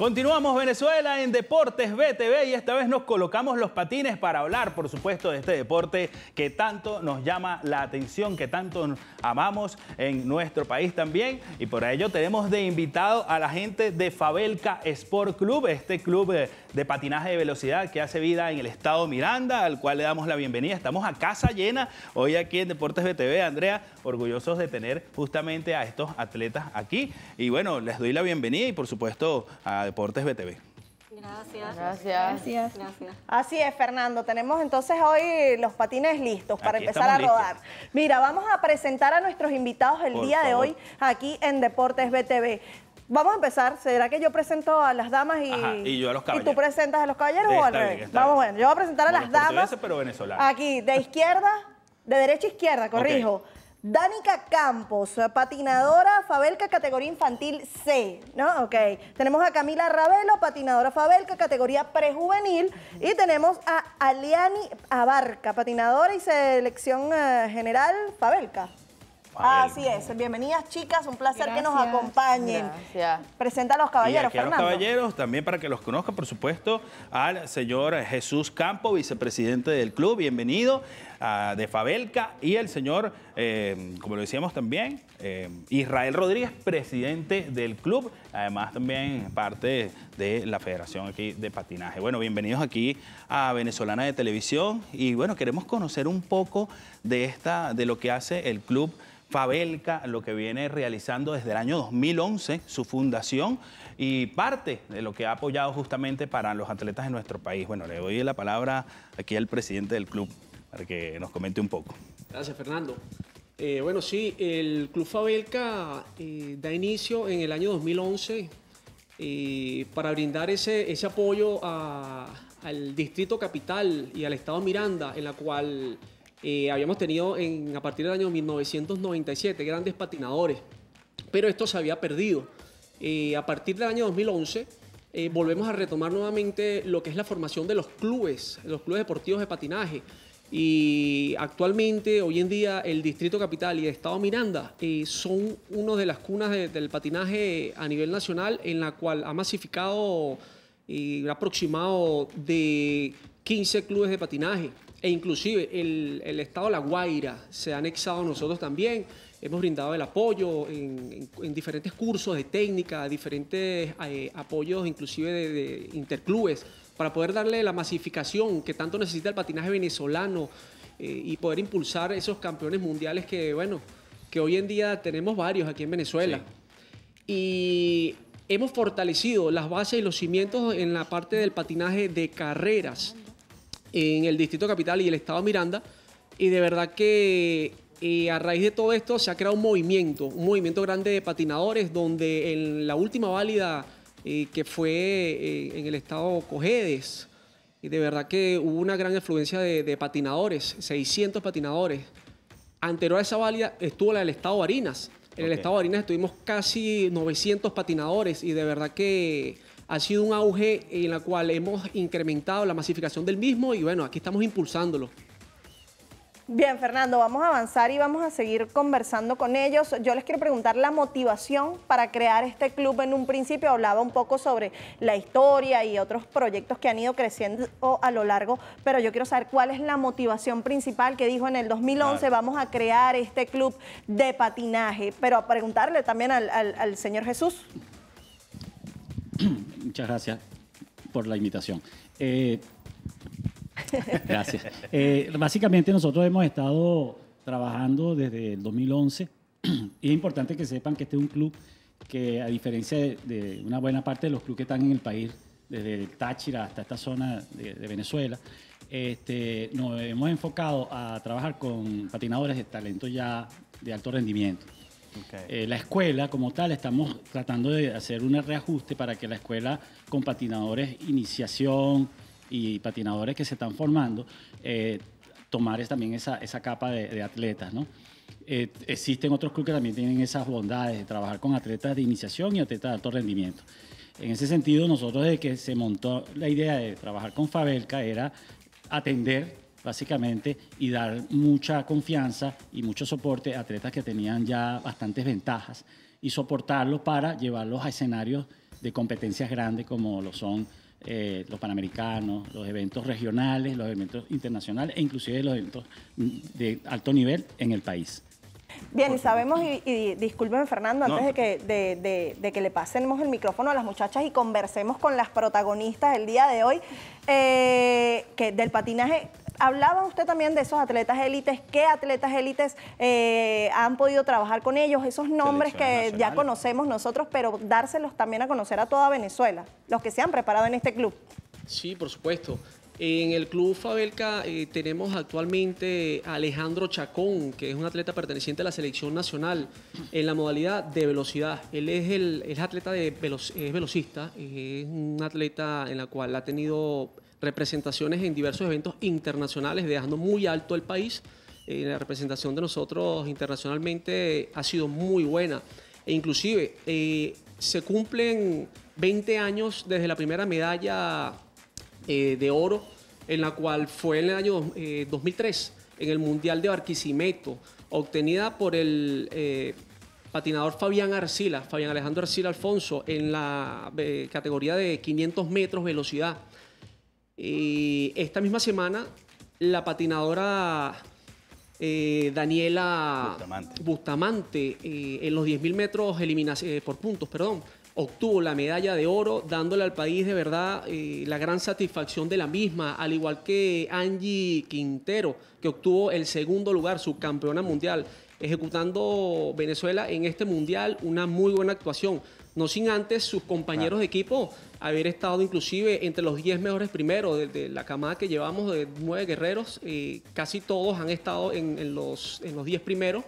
Continuamos Venezuela en Deportes BTV y esta vez nos colocamos los patines para hablar, por supuesto, de este deporte que tanto nos llama la atención, que tanto amamos en nuestro país también. Y por ello tenemos de invitado a la gente de Fabelca Sport Club, este club eh, de patinaje de velocidad que hace vida en el estado Miranda, al cual le damos la bienvenida. Estamos a casa llena hoy aquí en Deportes BTV. Andrea, orgullosos de tener justamente a estos atletas aquí. Y bueno, les doy la bienvenida y por supuesto a Deportes BTV. Gracias. Gracias. Gracias. Así es, Fernando. Tenemos entonces hoy los patines listos para empezar a rodar. Mira, vamos a presentar a nuestros invitados el día de hoy aquí en Deportes BTV. Vamos a empezar. ¿Será que yo presento a las damas y, y tú presentas a los caballeros o al Vamos bueno, Yo voy a presentar a las damas. Aquí, de izquierda, de derecha a izquierda, corrijo. Danica Campos, patinadora Fabelca, categoría infantil C, ¿no? Ok. Tenemos a Camila Ravelo, patinadora Fabelca, categoría prejuvenil. Y tenemos a Aliani Abarca, patinadora y selección eh, general Fabelca. Así es. Bienvenidas, chicas. Un placer que nos acompañen. Presenta a los caballeros, y a los caballeros, también para que los conozcan, por supuesto, al señor Jesús Campo, vicepresidente del club. Bienvenido ah, de Fabelca. Y el señor, eh, como lo decíamos también, eh, Israel Rodríguez, presidente del club. Además, también parte de la federación aquí de patinaje. Bueno, bienvenidos aquí a Venezolana de Televisión. Y bueno, queremos conocer un poco de, esta, de lo que hace el club Fabelca lo que viene realizando desde el año 2011, su fundación y parte de lo que ha apoyado justamente para los atletas de nuestro país. Bueno, le doy la palabra aquí al presidente del club para que nos comente un poco. Gracias, Fernando. Eh, bueno, sí, el Club Fabelca eh, da inicio en el año 2011 eh, para brindar ese, ese apoyo al Distrito Capital y al Estado Miranda, en la cual eh, habíamos tenido en, a partir del año 1997 grandes patinadores, pero esto se había perdido. Eh, a partir del año 2011 eh, volvemos a retomar nuevamente lo que es la formación de los clubes, los clubes deportivos de patinaje. Y actualmente, hoy en día, el Distrito Capital y el Estado Miranda son una de las cunas del patinaje a nivel nacional, en la cual ha masificado y aproximado de 15 clubes de patinaje e inclusive el, Estado de La Guaira se ha anexado a nosotros también. Hemos brindado el apoyo en, diferentes cursos de técnica, diferentes eh, apoyos inclusive de, interclubes para poder darle la masificación que tanto necesita el patinaje venezolano eh, y poder impulsar esos campeones mundiales que, bueno, que hoy en día tenemos varios aquí en Venezuela. Y hemos fortalecido las bases y los cimientos en la parte del patinaje de carreras en el Distrito Capital y el Estado Miranda. Y de verdad que eh, a raíz de todo esto se ha creado un movimiento, un movimiento grande de patinadores, donde en la última válida eh, que fue eh, en el estado Cojedes, y de verdad que hubo una gran afluencia de, patinadores, 600 patinadores. Anterior a esa válida estuvo la del estado Barinas. En el estado Barinas estuvimos casi 900 patinadores y de verdad que ha sido un auge en la cual hemos incrementado la masificación del mismo y bueno, aquí estamos impulsándolo. Bien, Fernando, vamos a avanzar y vamos a seguir conversando con ellos. Yo les quiero preguntar la motivación para crear este club. En un principio hablaba un poco sobre la historia y otros proyectos que han ido creciendo a lo largo, pero yo quiero saber cuál es la motivación principal que dijo en el 2011 vamos a crear este club de patinaje, pero a preguntarle también al señor Jesús. Muchas gracias por la invitación. Eh, gracias. Eh, básicamente nosotros hemos estado trabajando desde el 2011 y es importante que sepan que este es un club que a diferencia de, una buena parte de los clubes que están en el país, desde Táchira hasta esta zona de, Venezuela, este, nos hemos enfocado a trabajar con patinadores de talento ya de alto rendimiento. Eh, la escuela como tal, estamos tratando de hacer un reajuste para que la escuela con patinadores iniciación y patinadores que se están formando, eh, tomar también esa, esa capa de, atletas, ¿no? Eh, existen otros clubes que también tienen esas bondades de trabajar con atletas de iniciación y atletas de alto rendimiento. En ese sentido, nosotros desde que se montó la idea de trabajar con Fabelca era atender básicamente, y dar mucha confianza y mucho soporte a atletas que tenían ya bastantes ventajas y soportarlos para llevarlos a escenarios de competencias grandes como lo son eh, los panamericanos, los eventos regionales, los eventos internacionales e inclusive los eventos de alto nivel en el país. Bien, y sabemos, y, y Fernando, antes de, que, de, que le pasemos el micrófono a las muchachas y conversemos con las protagonistas el día de hoy eh, que del patinaje, hablaba usted también de esos atletas élites, qué atletas élites eh, han podido trabajar con ellos, esos nombres que ya conocemos nosotros, pero dárselos también a conocer a toda Venezuela, los que se han preparado en este club. Sí, por supuesto. En el Club Fabelca eh, tenemos actualmente a Alejandro Chacón, que es un atleta perteneciente a la selección nacional en la modalidad de velocidad. Él es el atleta de es velocista, es un atleta en la cual ha tenido representaciones en diversos eventos internacionales, dejando muy alto el país. Eh, la representación de nosotros internacionalmente ha sido muy buena. E inclusive eh, se cumplen 20 años desde la primera medalla eh, de oro, en la cual fue en el año 2003, en el Mundial de Barquisimeto, obtenida por el patinador Fabián Arcila, Fabián Alejandro Arcila Alfonso, en la categoría de 500 metros velocidad. Y esta misma semana, la patinadora eh, Daniela Bustamante, eh, en los 10.000 metros eh, por puntos, obtuvo la medalla de oro, dándole al país de verdad la gran satisfacción de la misma, al igual que Angie Quintero, que obtuvo el segundo lugar, subcampeona mundial, ejecutando Venezuela en este mundial una muy buena actuación no sin antes sus compañeros de equipo haber estado inclusive entre los 10 mejores primeros de, la camada que llevamos de nueve guerreros. Eh, casi todos han estado en, los, en 10 primeros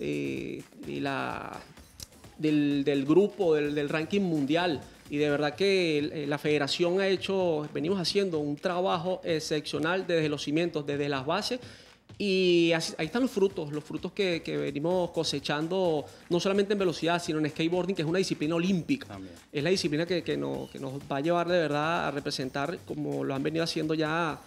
eh, del, grupo, del ranking mundial y de verdad que eh, la federación ha hecho, venimos haciendo un trabajo excepcional desde los cimientos, desde las bases y ahí están los frutos, los frutos que, venimos cosechando, no solamente en velocidad, sino en skateboarding, que es una disciplina olímpica. Es la disciplina que, que, nos, va a llevar de verdad a representar, como lo han venido haciendo ya,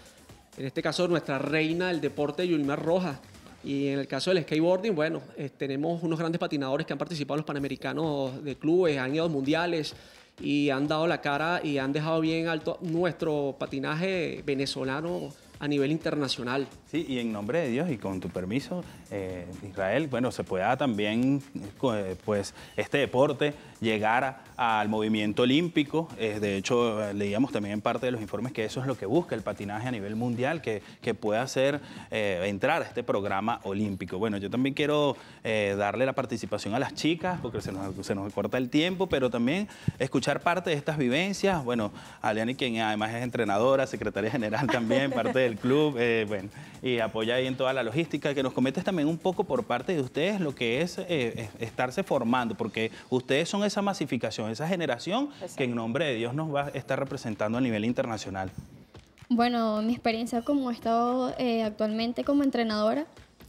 en este caso, nuestra reina del deporte, Yulmar Rojas. Y en el caso del skateboarding, bueno, eh, tenemos unos grandes patinadores que han participado en los Panamericanos de clubes, han ido a mundiales y han dado la cara y han dejado bien alto nuestro patinaje venezolano a nivel internacional. Sí, y en nombre de Dios y con tu permiso, eh, Israel, bueno, se pueda también eh, pues este deporte llegar al movimiento olímpico. Eh, de hecho, leíamos también en parte de los informes que eso es lo que busca el patinaje a nivel mundial, que, que pueda hacer eh, entrar a este programa olímpico. Bueno, yo también quiero eh, darle la participación a las chicas, porque se nos, se nos corta el tiempo, pero también escuchar parte de estas vivencias. Bueno, Aliani, quien además es entrenadora, secretaria general también, parte del club, y apoya ahí en toda la logística, que nos cometes también un poco por parte de ustedes lo que es estarse formando, porque ustedes son esa masificación, esa generación que en nombre de Dios nos va a estar representando a nivel internacional? Bueno, mi experiencia como he estado eh, actualmente como entrenadora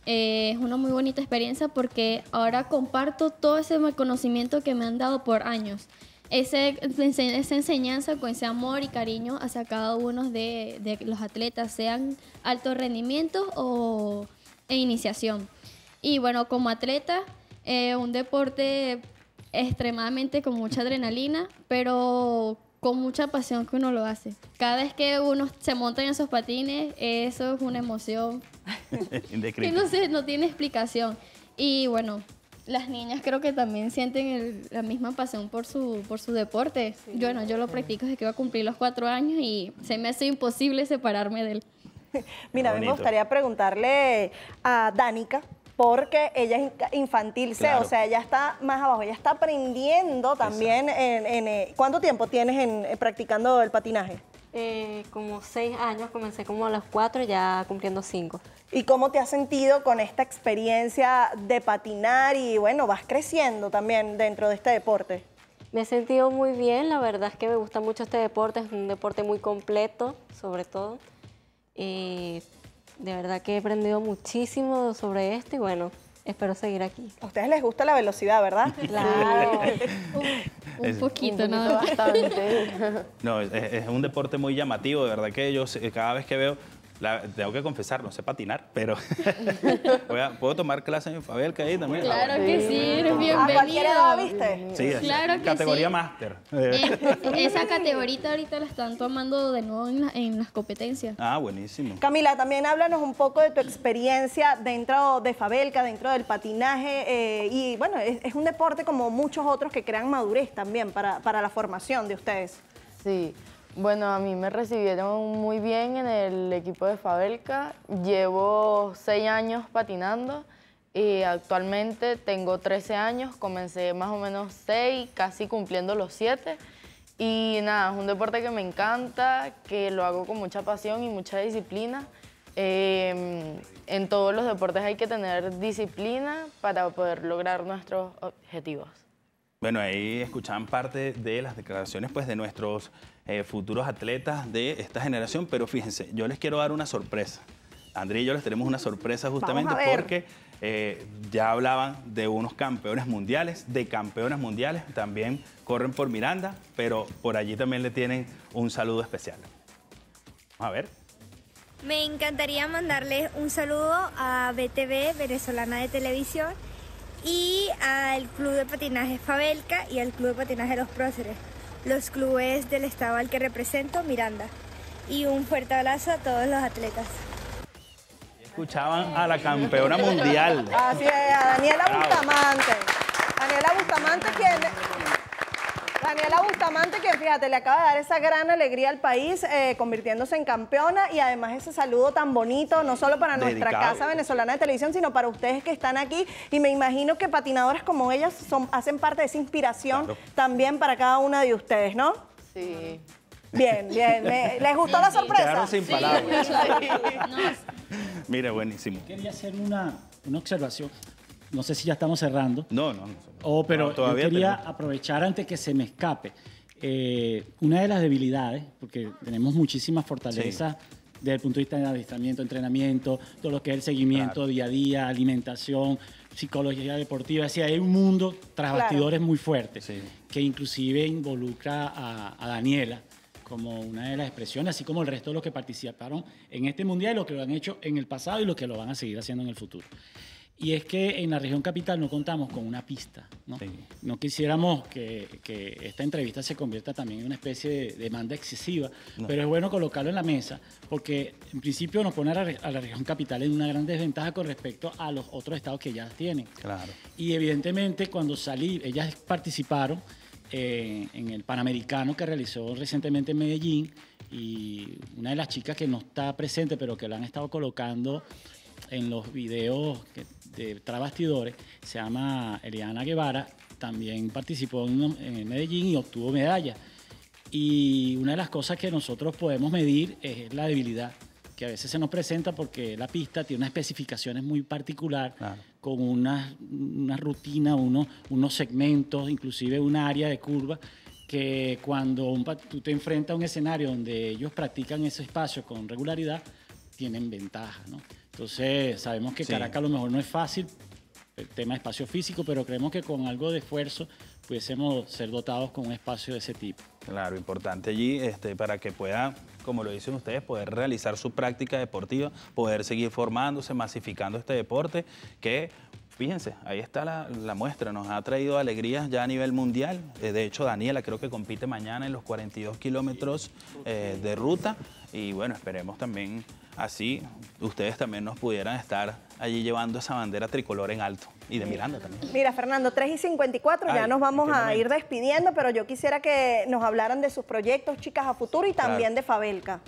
eh, es una muy bonita experiencia porque ahora comparto todo ese conocimiento que me han dado por años. Ese, esa enseñanza con ese amor y cariño hacia cada uno de, los atletas, sean altos rendimientos o e iniciación. Y bueno, como atleta, eh, un deporte extremadamente con mucha adrenalina, pero con mucha pasión que uno lo hace. Cada vez que uno se monta en esos patines, eso es una emoción que no, no tiene explicación. Y bueno, las niñas creo que también sienten la misma pasión por su, por su deporte. yo yo lo practico desde que iba a cumplir los cuatro años y se me hace imposible separarme de él. Mira, me gustaría preguntarle a Danica, porque ella es infantil o sea, ella está más abajo, ella está aprendiendo también. En, eh, ¿Cuánto tiempo tienes en, eh, practicando el patinaje? Eh, como seis años, comencé como a los cuatro, ya cumpliendo cinco. ¿Y cómo te has sentido con esta experiencia de patinar y bueno, vas creciendo también dentro de este deporte? Me he sentido muy bien, la verdad es que me gusta mucho este deporte, es un deporte muy completo, sobre todo de verdad que he aprendido muchísimo sobre esto y bueno, espero seguir aquí. A ustedes les gusta la velocidad, ¿verdad? Claro. un, poquito, ¿no? Bastante. no, es, un deporte muy llamativo, de verdad que yo cada vez que veo tengo que confesar, no sé patinar, pero puedo tomar clases en Fabelca ahí también. Claro que sí, eres bienvenido. ¿A viste? Sí, claro que categoría máster. Eh, esa categoría ahorita la están tomando de nuevo en, las competencias. Ah, buenísimo. Camila, también háblanos un poco de tu experiencia dentro de Fabelca, dentro del patinaje. Eh, y bueno, es, un deporte como muchos otros que crean madurez también para, para la formación de ustedes. Sí, bueno, a mí me recibieron muy bien en el equipo de Fabelca. Llevo seis años patinando y actualmente tengo 13 años. Comencé más o menos seis, casi cumpliendo los siete. Y nada, es un deporte que me encanta, que lo hago con mucha pasión y mucha disciplina. Em, en todos los deportes hay que tener disciplina para poder lograr nuestros objetivos. Bueno, ahí escuchaban parte de las declaraciones pues, de nuestros eh, futuros atletas de esta generación, pero fíjense, yo les quiero dar una sorpresa. Andrea y yo les tenemos una sorpresa justamente porque eh, ya hablaban de unos campeones mundiales, de campeones mundiales, también corren por Miranda, pero por allí también le tienen un saludo especial. A ver. Me encantaría mandarles un saludo a BTV, Venezolana de Televisión, y al Club de Patinaje Fabelca y al Club de Patinaje Los Próceres los clubes del estado al que represento, Miranda. Y un fuerte abrazo a todos los atletas. Escuchaban a la campeona mundial. Así es, a Daniela Bustamante. Daniela Bustamante, quien Daniela Bustamante, que fíjate, le acaba de dar esa gran alegría al país, eh, convirtiéndose en campeona y además ese saludo tan bonito, no solo para nuestra casa venezolana de televisión, sino para ustedes que están aquí. Y me imagino que patinadoras como ellas son, hacen parte de esa inspiración también para cada una de ustedes, ¿no? Sí. Bien, bien. ¿Les gustó la sorpresa? Mira, buenísimo. Quería hacer una, una observación no sé si ya estamos cerrando. No, no. pero yo quería aprovechar antes que se me escape. Eh, una de las debilidades, porque tenemos muchísimas fortalezas desde el punto de vista de adiestramiento, entrenamiento, todo lo que es el seguimiento día a día, alimentación, psicología deportiva. Es decir, hay un mundo tras bastidores muy fuerte, que inclusive involucra a, Daniela como una de las expresiones, así como el resto de los que participaron en este mundial, lo que lo han hecho en el pasado y lo que lo van a seguir haciendo en el futuro. Y es que en la región capital no contamos con una pista. No, quisiéramos que, esta entrevista se convierta también en una especie de demanda excesiva, pero es bueno colocarlo en la mesa, porque en principio nos pone a la, región capital en una gran desventaja con respecto a los otros estados que ya tienen. Claro. Y evidentemente cuando salí, ellas participaron eh, en el Panamericano que realizó recientemente en Medellín, y una de las chicas que no está presente, pero que la han estado colocando en los videos de Trabastidores, se llama Eliana Guevara, también participó en, Medellín y obtuvo medalla. Y una de las cosas que nosotros podemos medir es la debilidad, que a veces se nos presenta porque la pista tiene unas especificaciones muy particular, con una, rutina, unos, unos segmentos, inclusive un área de curva, que cuando un, tú te enfrentas a un escenario donde ellos practican ese espacio con regularidad, tienen ventaja. ¿no? Entonces, sabemos que Caracas a lo mejor no es fácil, el tema de espacio físico, pero creemos que con algo de esfuerzo pudiésemos ser dotados con un espacio de ese tipo. Claro, importante allí este, para que pueda, como lo dicen ustedes, poder realizar su práctica deportiva, poder seguir formándose, masificando este deporte que Fíjense, ahí está la, muestra, nos ha traído alegrías ya a nivel mundial. Eh, de hecho, Daniela creo que compite mañana en los 42 kilómetros eh, de ruta y bueno, esperemos también así ustedes también nos pudieran estar allí llevando esa bandera tricolor en alto. Y de Miranda también. Mira, Fernando, 3 y 54, ya nos vamos este a ir despidiendo, pero yo quisiera que nos hablaran de sus proyectos, chicas a futuro, y también de Fabelca,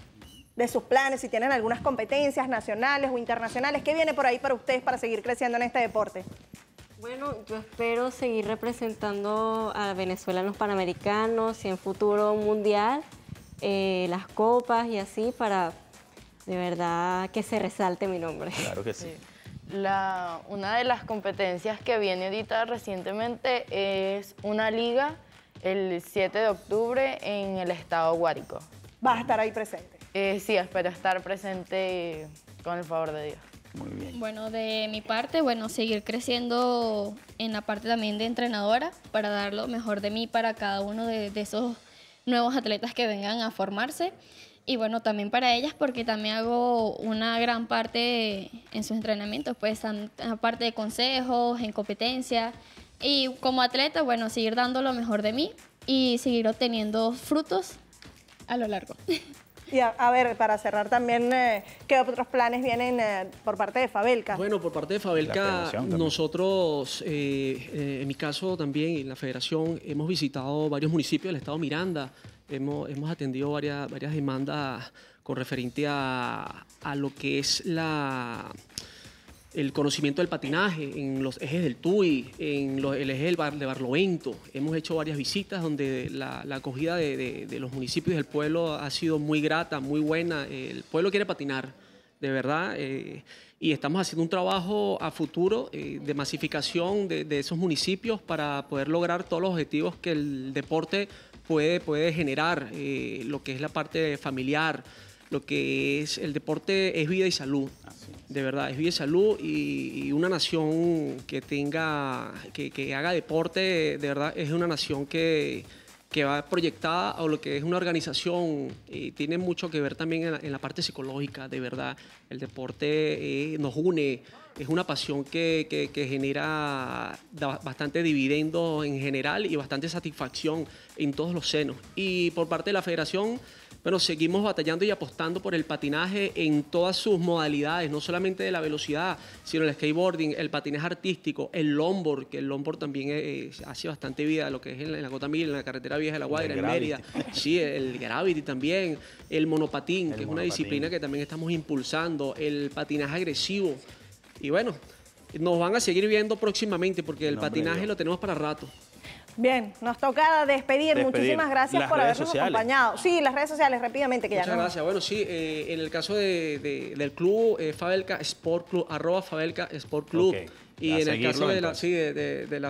de sus planes, si tienen algunas competencias nacionales o internacionales. ¿Qué viene por ahí para ustedes para seguir creciendo en este deporte? Bueno, yo espero seguir representando a Venezuela en los Panamericanos y en futuro mundial, eh, las copas y así, para de verdad que se resalte mi nombre. Claro que sí. La, una de las competencias que viene editada recientemente es una liga el 7 de octubre en el estado Guárico. ¿Vas a estar ahí presente? Eh, sí, espero estar presente con el favor de Dios. Muy bien. Bueno, de mi parte, bueno, seguir creciendo en la parte también de entrenadora para dar lo mejor de mí para cada uno de, de esos nuevos atletas que vengan a formarse y bueno, también para ellas porque también hago una gran parte en sus entrenamientos, pues aparte de consejos, en competencia y como atleta, bueno, seguir dando lo mejor de mí y seguir obteniendo frutos a lo largo. Y a, ver, para cerrar también, eh, ¿qué otros planes vienen eh, por parte de Fabelca? Bueno, por parte de Fabelca, nosotros, eh, en mi caso también, en la federación, hemos visitado varios municipios del estado Miranda, hemos, atendido varias, varias demandas con referente a, lo que es la el conocimiento del patinaje en los ejes del TUI, en los, el eje del de Barlovento. Hemos hecho varias visitas donde la, acogida de, los municipios del pueblo ha sido muy grata, muy buena. El pueblo quiere patinar, de verdad. Eh, y estamos haciendo un trabajo a futuro eh, de masificación de, de esos municipios para poder lograr todos los objetivos que el deporte puede, generar eh, lo que es la parte familiar, lo que es el deporte es vida y salud. De verdad, es vida y salud y, una nación que tenga, que, que, haga deporte, de verdad, es una nación que, que va proyectada a lo que es una organización y tiene mucho que ver también en la, parte psicológica, de verdad. El deporte eh, nos une, es una pasión que, genera bastante dividendo en general y bastante satisfacción en todos los senos. Y por parte de la federación, bueno, seguimos batallando y apostando por el patinaje en todas sus modalidades, no solamente de la velocidad, sino el skateboarding, el patinaje artístico, el longboard, que el longboard también hace bastante vida, lo que es en, la Gota Mil, en la carretera vieja de La Guaira, en Mérida, sí, el gravity también, el monopatín, que es una disciplina que también estamos impulsando, el patinaje agresivo, y bueno, nos van a seguir viendo próximamente porque el, patinaje lo tenemos para rato. Bien, nos toca despedir. Muchísimas gracias por habernos acompañado. Sí, las redes sociales, rápidamente, que Muchas ya gracias. Bueno, sí, eh, en el caso del club, eh, Fabelca Sport Club, arroba Fabelca Sport Club. Y en el caso de la,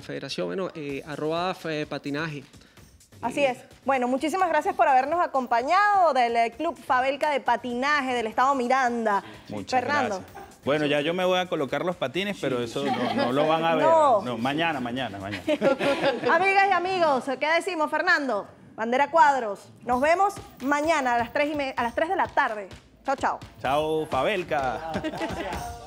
federación, bueno, eh, arroba patinaje. Así es. Bueno, muchísimas gracias por habernos acompañado del Club Fabelca de Patinaje del Estado Miranda. Muchas Fernando. Gracias. Bueno, ya yo me voy a colocar los patines, pero eso no, lo van a ver. No. mañana, mañana, mañana. Amigas y amigos, ¿qué decimos, Fernando? Bandera Cuadros. Nos vemos mañana a las 3, a las 3 de la tarde. Chao, chao. Chao, Pavelka.